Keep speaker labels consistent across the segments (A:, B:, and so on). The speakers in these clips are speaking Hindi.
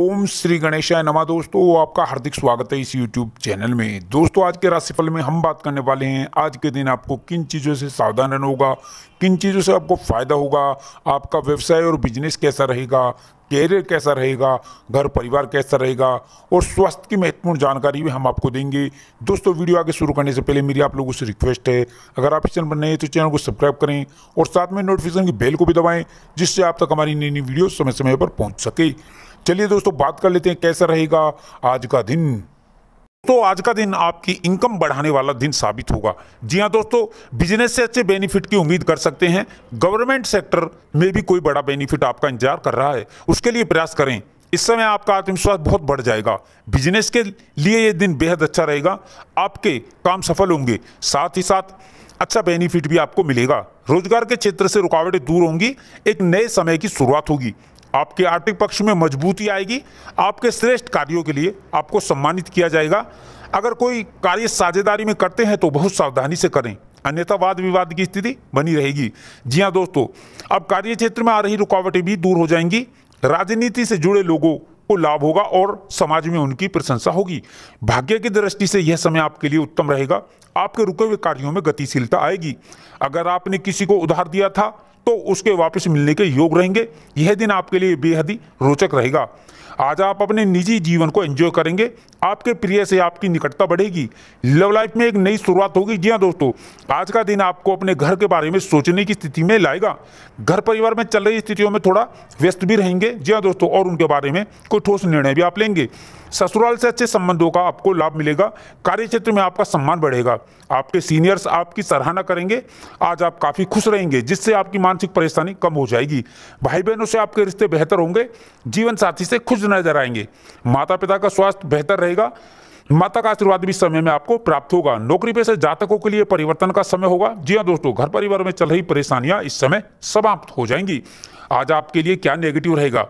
A: ओम श्री गणेशाय नमा दोस्तों आपका हार्दिक स्वागत है इस यूट्यूब चैनल में दोस्तों आज के राशिफल में हम बात करने वाले हैं आज के दिन आपको किन चीज़ों से सावधान रहना होगा किन चीज़ों से आपको फ़ायदा होगा आपका व्यवसाय और बिजनेस कैसा रहेगा कैरियर कैसा रहेगा घर परिवार कैसा रहेगा और स्वास्थ्य की महत्वपूर्ण जानकारी भी हम आपको देंगे दोस्तों वीडियो आगे शुरू करने से पहले मेरी आप लोगों से रिक्वेस्ट है अगर आप इस चैनल पर नए हैं तो चैनल को सब्सक्राइब करें और साथ में नोटिफिकेशन की बेल को भी दबाएं जिससे आप तक हमारी नई नई वीडियो समय समय पर पहुँच सके चलिए दोस्तों बात कर लेते हैं कैसा रहेगा आज का दिन तो आज का दिन आपकी इनकम बढ़ाने वाला दिन साबित होगा जी हाँ दोस्तों बिजनेस से अच्छे बेनिफिट की उम्मीद कर सकते हैं गवर्नमेंट सेक्टर में भी कोई बड़ा बेनिफिट आपका इंतजार कर रहा है उसके लिए प्रयास करें इस समय आपका आत्मविश्वास बहुत बढ़ जाएगा बिजनेस के लिए ये दिन बेहद अच्छा रहेगा आपके काम सफल होंगे साथ ही साथ अच्छा बेनिफिट भी आपको मिलेगा रोजगार के क्षेत्र से रुकावटें दूर होंगी एक नए समय की शुरुआत होगी आपके आर्थिक पक्ष में मजबूती आएगी आपके श्रेष्ठ कार्यों के लिए आपको सम्मानित किया जाएगा अगर कोई कार्य साझेदारी में करते हैं तो बहुत सावधानी से करें अन्यथा वाद विवाद की स्थिति बनी रहेगी जी हाँ दोस्तों अब कार्य क्षेत्र में आ रही रुकावटें भी दूर हो जाएंगी राजनीति से जुड़े लोगों को लाभ होगा और समाज में उनकी प्रशंसा होगी भाग्य की दृष्टि से यह समय आपके लिए उत्तम रहेगा आपके रुके हुए कार्यों में गतिशीलता आएगी अगर आपने किसी को उधार दिया था तो उसके वापस मिलने के योग रहेंगे यह दिन आपके लिए बेहद ही रोचक रहेगा आज आप अपने निजी जीवन को एंजॉय करेंगे आपके प्रिय से आपकी निकटता बढ़ेगी लव लाइफ में एक नई शुरुआत होगी जी हाँ दोस्तों आज का दिन आपको अपने घर के बारे में सोचने की स्थिति में लाएगा घर परिवार में चल रही स्थितियों में थोड़ा व्यस्त भी रहेंगे जी हाँ दोस्तों और उनके बारे में कोई ठोस निर्णय भी आप लेंगे ससुराल से अच्छे संबंधों का आपको लाभ मिलेगा कार्य क्षेत्र में आपका सम्मान बढ़ेगा आपके सीनियर्स आपकी सराहना करेंगे आज आप काफ़ी खुश रहेंगे जिससे आपकी मान मानसिक परेशानी कम हो जाएगी भाई बहनों से आपके रिश्ते बेहतर होंगे जीवन साथी से खुश नजर आएंगे माता पिता का स्वास्थ्य बेहतर रहेगा माता का आशीर्वाद भी समय में आपको प्राप्त होगा नौकरी पेशे जातकों के लिए परिवर्तन का समय होगा जी हाँ दोस्तों घर परिवार में चल रही परेशानियां इस समय समाप्त हो जाएंगी आज आपके लिए क्या नेगेटिव रहेगा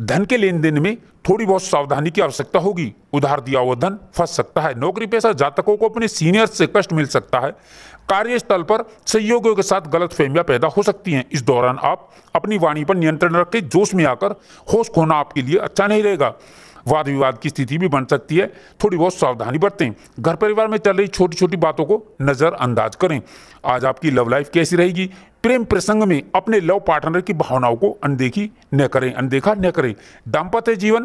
A: धन के लेन देन में थोड़ी बहुत सावधानी की आवश्यकता होगी उधार दिया हुआ धन फंस सकता है नौकरी पेशा जातकों को अपने सीनियर से कष्ट मिल सकता है कार्यस्थल पर सहयोगियों के साथ गलत फहमियाँ पैदा हो सकती हैं इस दौरान आप अपनी वाणी पर नियंत्रण रखें जोश में आकर होश खोना आपके लिए अच्छा नहीं रहेगा वाद विवाद की स्थिति भी बन सकती है थोड़ी बहुत सावधानी बरतें घर परिवार में चल रही छोटी छोटी बातों को नज़रअंदाज करें आज आपकी लव लाइफ कैसी रहेगी प्रेम प्रसंग में अपने लव पार्टनर की भावनाओं को अनदेखी न करें अनदेखा न करें दाम्पत्य जीवन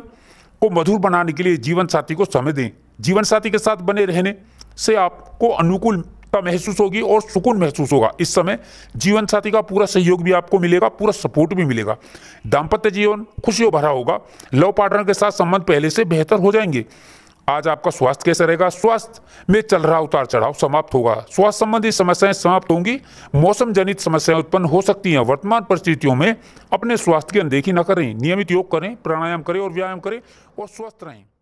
A: को मधुर बनाने के लिए जीवन साथी को समय दें जीवन साथी के साथ बने रहने से आपको अनुकूल एकता महसूस होगी और सुकून महसूस होगा इस समय जीवन साथी का पूरा सहयोग भी आपको मिलेगा पूरा सपोर्ट भी मिलेगा दाम्पत्य जीवन खुशियों भरा होगा लव पार्टनर के साथ संबंध पहले से बेहतर हो जाएंगे आज आपका स्वास्थ्य कैसा रहेगा स्वास्थ्य में चल रहा उतार चढ़ाव समाप्त होगा स्वास्थ्य संबंधी समस्याएं समाप्त होंगी मौसम जनित समस्याएं उत्पन्न हो सकती हैं वर्तमान परिस्थितियों में अपने स्वास्थ्य की अनदेखी न करें नियमित योग करें प्राणायाम करें और व्यायाम करें और स्वस्थ रहें